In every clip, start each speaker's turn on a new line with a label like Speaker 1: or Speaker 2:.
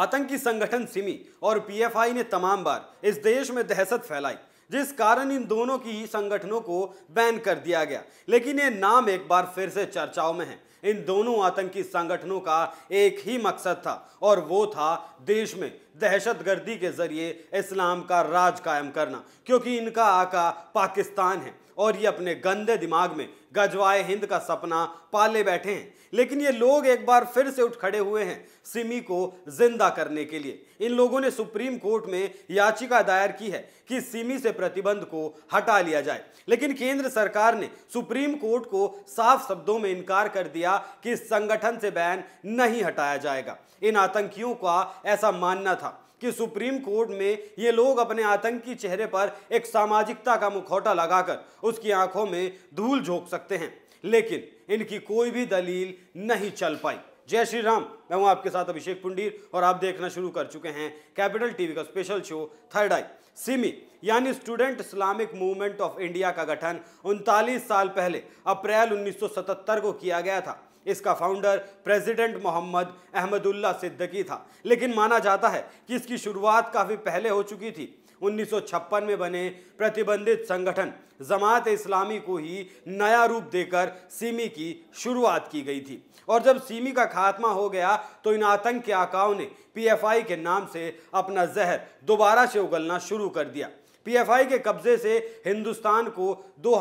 Speaker 1: आतंकी संगठन सिमी और पीएफआई ने तमाम बार इस देश में दहशत फैलाई जिस कारण इन दोनों की संगठनों को बैन कर दिया गया लेकिन ये नाम एक बार फिर से चर्चाओं में है इन दोनों आतंकी संगठनों का एक ही मकसद था और वो था देश में दहशतगर्दी के जरिए इस्लाम का राज कायम करना क्योंकि इनका आका पाकिस्तान है और ये अपने गंदे दिमाग में गजवाए हिंद का सपना पाले बैठे हैं लेकिन ये लोग एक बार फिर से उठ खड़े हुए हैं सिमी को जिंदा करने के लिए इन लोगों ने सुप्रीम कोर्ट में याचिका दायर की है कि सिमी से प्रतिबंध को हटा लिया जाए लेकिन केंद्र सरकार ने सुप्रीम कोर्ट को साफ शब्दों में इनकार कर दिया गया कि संगठन से बैन नहीं हटाया जाएगा इन आतंकियों का ऐसा मानना था कि सुप्रीम कोर्ट में ये लोग अपने आतंकी चेहरे पर एक सामाजिकता का मुखौटा लगाकर उसकी आंखों में धूल झोंक सकते हैं लेकिन इनकी कोई भी दलील नहीं चल पाई जय श्री राम मैं हूं आपके साथ अभिषेक पुंडीर और आप देखना शुरू कर चुके हैं कैपिटल टीवी का special show third eye SIMI यानी student Islamic movement of India का गठन उनतालीस साल पहले अप्रैल 1977 को किया गया था इसका फाउंडर प्रेसिडेंट मोहम्मद अहमदुल्ला सिद्दकी था लेकिन माना जाता है कि इसकी शुरुआत काफ़ी पहले हो चुकी थी 1956 में बने प्रतिबंधित संगठन जमात इस्लामी को ही नया रूप देकर सीमी की शुरुआत की गई थी और जब सीमी का खात्मा हो गया तो इन आतंक के आकाओं ने पीएफआई के नाम से अपना जहर दोबारा से उगलना शुरू कर दिया पीएफआई के कब्जे से हिंदुस्तान को दो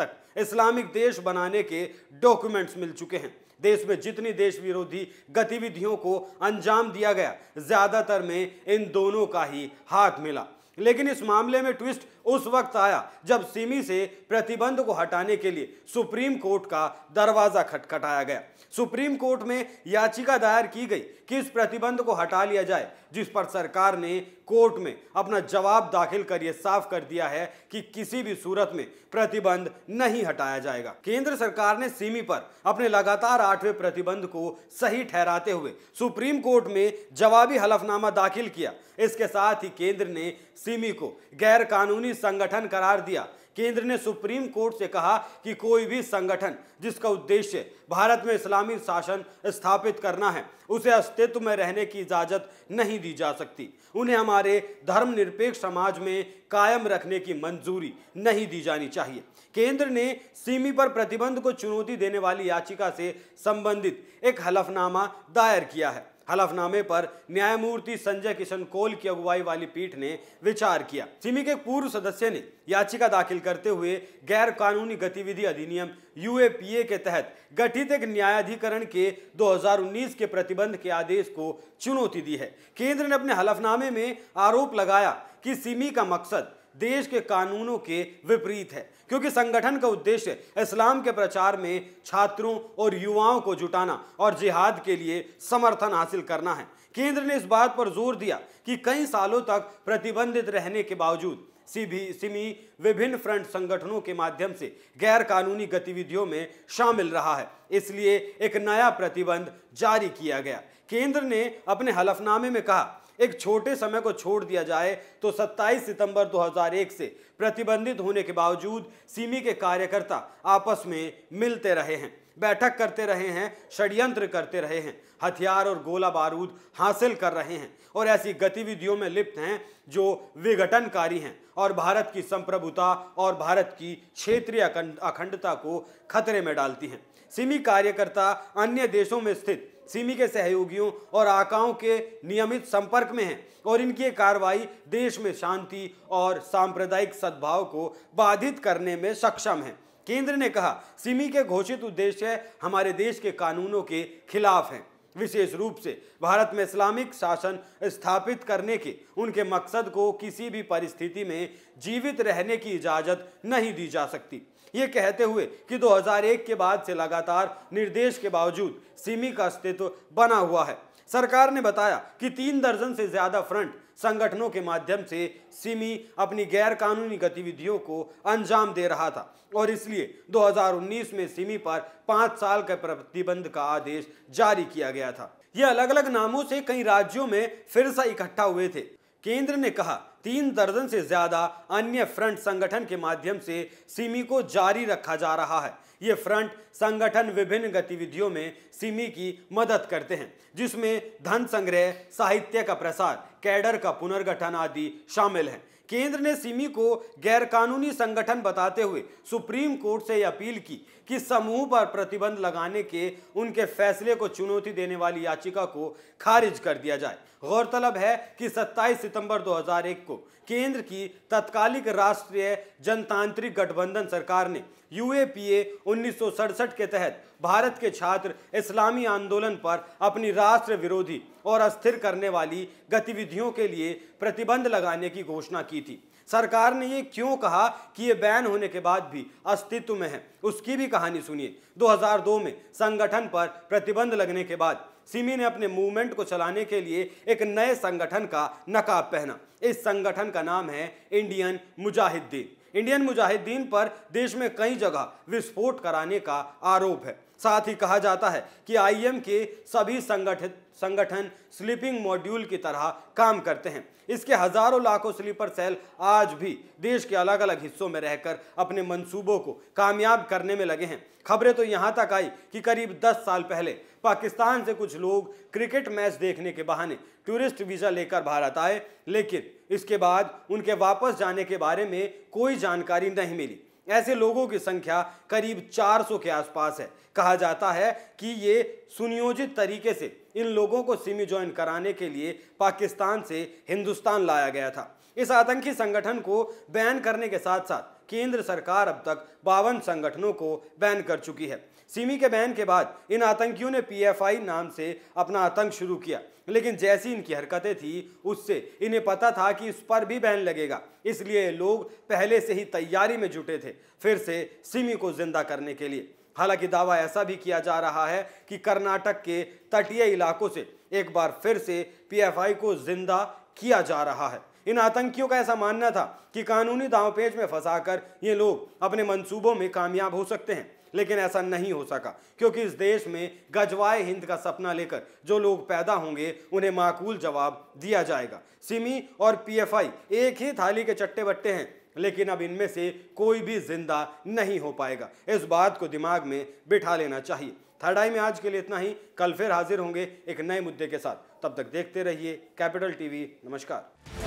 Speaker 1: तक इस्लामिक देश बनाने के डॉक्यूमेंट्स मिल चुके हैं देश में जितनी देश विरोधी गतिविधियों को अंजाम दिया गया ज़्यादातर में इन दोनों का ही हाथ मिला लेकिन इस मामले में ट्विस्ट उस वक्त आया जब सिमी से प्रतिबंध को हटाने के लिए सुप्रीम कोर्ट का दरवाजा खटखटाया गया सुप्रीम कोर्ट में याचिका दायर की गई कि इस प्रतिबंध को हटा लिया जाए जिस पर सरकार ने कोर्ट में अपना जवाब दाखिल कर यह साफ कर दिया है कि किसी भी सूरत में प्रतिबंध नहीं हटाया जाएगा केंद्र सरकार ने सिमी पर अपने लगातार आठवें प्रतिबंध को सही ठहराते हुए सुप्रीम कोर्ट में जवाबी हलफनामा दाखिल किया इसके साथ ही केंद्र ने सिमी को गैर कानूनी संगठन करार दिया केंद्र ने सुप्रीम कोर्ट से कहा कि कोई भी संगठन जिसका उद्देश्य भारत में इस्लामी शासन स्थापित करना है उसे अस्तित्व में रहने की इजाज़त नहीं दी जा सकती उन्हें हमारे धर्मनिरपेक्ष समाज में कायम रखने की मंजूरी नहीं दी जानी चाहिए केंद्र ने सीमी पर प्रतिबंध को चुनौती देने वाली याचिका से संबंधित एक हलफनामा दायर किया है हलफनामे पर न्यायमूर्ति संजय किशन कोल की अगुवाई वाली पीठ ने विचार किया सिमी के पूर्व सदस्य ने याचिका दाखिल करते हुए गैर कानूनी गतिविधि अधिनियम यूएपीए के तहत गठित एक न्यायाधिकरण के 2019 के प्रतिबंध के आदेश को चुनौती दी है केंद्र ने अपने हलफनामे में आरोप लगाया कि सिमी का मकसद देश के कानूनों के विपरीत है क्योंकि संगठन का उद्देश्य इस्लाम के प्रचार में छात्रों और युवाओं को जुटाना और जिहाद के लिए समर्थन हासिल करना है केंद्र ने इस बात पर जोर दिया कि कई सालों तक प्रतिबंधित रहने के बावजूद सीबी सिमी विभिन्न फ्रंट संगठनों के माध्यम से गैर कानूनी गतिविधियों में शामिल रहा है इसलिए एक नया प्रतिबंध जारी किया गया केंद्र ने अपने हलफनामे में कहा एक छोटे समय को छोड़ दिया जाए तो 27 सितंबर 2001 से प्रतिबंधित होने के बावजूद सिमी के कार्यकर्ता आपस में मिलते रहे हैं बैठक करते रहे हैं षड्यंत्र करते रहे हैं हथियार और गोला बारूद हासिल कर रहे हैं और ऐसी गतिविधियों में लिप्त हैं जो विघटनकारी हैं और भारत की संप्रभुता और भारत की क्षेत्रीय अखंडता को खतरे में डालती हैं सिमी कार्यकर्ता अन्य देशों में स्थित सिमी के सहयोगियों और आकाओं के नियमित संपर्क में हैं और इनकी ये कार्रवाई देश में शांति और सांप्रदायिक सद्भाव को बाधित करने में सक्षम है केंद्र ने कहा सिमी के घोषित उद्देश्य हमारे देश के कानूनों के खिलाफ हैं विशेष रूप से भारत में इस्लामिक शासन स्थापित करने के उनके मकसद को किसी भी परिस्थिति में जीवित रहने की इजाज़त नहीं दी जा सकती ये कहते हुए कि 2001 के बाद से लगातार निर्देश के बावजूद सिमी का अस्तित्व बना हुआ है सरकार ने बताया कि तीन दर्जन से ज़्यादा फ्रंट संगठनों के माध्यम से सिमी अपनी गैर कानूनी गतिविधियों को अंजाम दे रहा था और इसलिए 2019 में सिमी पर पाँच साल के प्रतिबंध का आदेश जारी किया गया था ये अलग अलग नामों से कई राज्यों में फिर से इकट्ठा हुए थे केंद्र ने कहा तीन दर्जन से ज्यादा अन्य फ्रंट संगठन के माध्यम से सिमी को जारी रखा जा रहा है ये फ्रंट संगठन विभिन्न गतिविधियों में सिमी e की मदद करते हैं जिसमें धन संग्रह साहित्य का प्रसार कैडर का पुनर्गठन आदि शामिल हैं केंद्र ने सिमी e को गैरकानूनी संगठन बताते हुए सुप्रीम कोर्ट से अपील की कि समूह पर प्रतिबंध लगाने के उनके फैसले को चुनौती देने वाली याचिका को खारिज कर दिया जाए गौरतलब है कि 27 सितंबर 2001 को केंद्र की तत्कालिक राष्ट्रीय जनतांत्रिक गठबंधन सरकार ने यू ए पी ए उन्नीस के तहत भारत के छात्र इस्लामी आंदोलन पर अपनी राष्ट्र विरोधी और अस्थिर करने वाली गतिविधियों के लिए प्रतिबंध लगाने की घोषणा की थी सरकार ने ये क्यों कहा कि ये बैन होने के बाद भी अस्तित्व में है उसकी भी कहानी सुनिए 2002 में संगठन पर प्रतिबंध लगने के बाद सिमी ने अपने मूवमेंट को चलाने के लिए एक नए संगठन का नकाब पहना इस संगठन का नाम है इंडियन मुजाहिदीन इंडियन मुजाहिदीन पर देश में कई जगह विस्फोट कराने का आरोप है साथ ही कहा जाता है कि आईएम के सभी संगठित संगठन स्लीपिंग मॉड्यूल की तरह काम करते हैं इसके हजारों लाखों स्लीपर सेल आज भी देश के अलग अलग हिस्सों में रहकर अपने मंसूबों को कामयाब करने में लगे हैं खबरें तो यहाँ तक आई कि करीब 10 साल पहले पाकिस्तान से कुछ लोग क्रिकेट मैच देखने के बहाने टूरिस्ट वीज़ा लेकर भारत आए लेकिन इसके बाद उनके वापस जाने के बारे में कोई जानकारी नहीं मिली ऐसे लोगों की संख्या करीब 400 के आसपास है कहा जाता है कि ये सुनियोजित तरीके से इन लोगों को सिमी ज्वाइन कराने के लिए पाकिस्तान से हिंदुस्तान लाया गया था इस आतंकी संगठन को बैन करने के साथ साथ केंद्र सरकार अब तक बावन संगठनों को बैन कर चुकी है सिमी के बैन के बाद इन आतंकियों ने पीएफआई नाम से अपना आतंक शुरू किया लेकिन जैसी इनकी हरकतें थी उससे इन्हें पता था कि इस पर भी बैन लगेगा इसलिए लोग पहले से ही तैयारी में जुटे थे फिर से सिमी को जिंदा करने के लिए हालांकि दावा ऐसा भी किया जा रहा है कि कर्नाटक के तटीय इलाकों से एक बार फिर से पीएफआई को जिंदा किया जा रहा है इन आतंकियों का ऐसा मानना था कि कानूनी दांवपेच में फंसाकर ये लोग अपने मंसूबों में कामयाब हो सकते हैं लेकिन ऐसा नहीं हो सका क्योंकि इस देश में गजवाए हिंद का सपना लेकर जो लोग पैदा होंगे उन्हें माकूल जवाब दिया जाएगा सिमी और पीएफआई एक ही थाली के चट्टे बट्टे हैं लेकिन अब इनमें से कोई भी जिंदा नहीं हो पाएगा इस बात को दिमाग में बिठा लेना चाहिए थर्ड आई में आज के लिए इतना ही कल फिर हाजिर होंगे एक नए मुद्दे के साथ तब तक देखते रहिए कैपिटल टीवी नमस्कार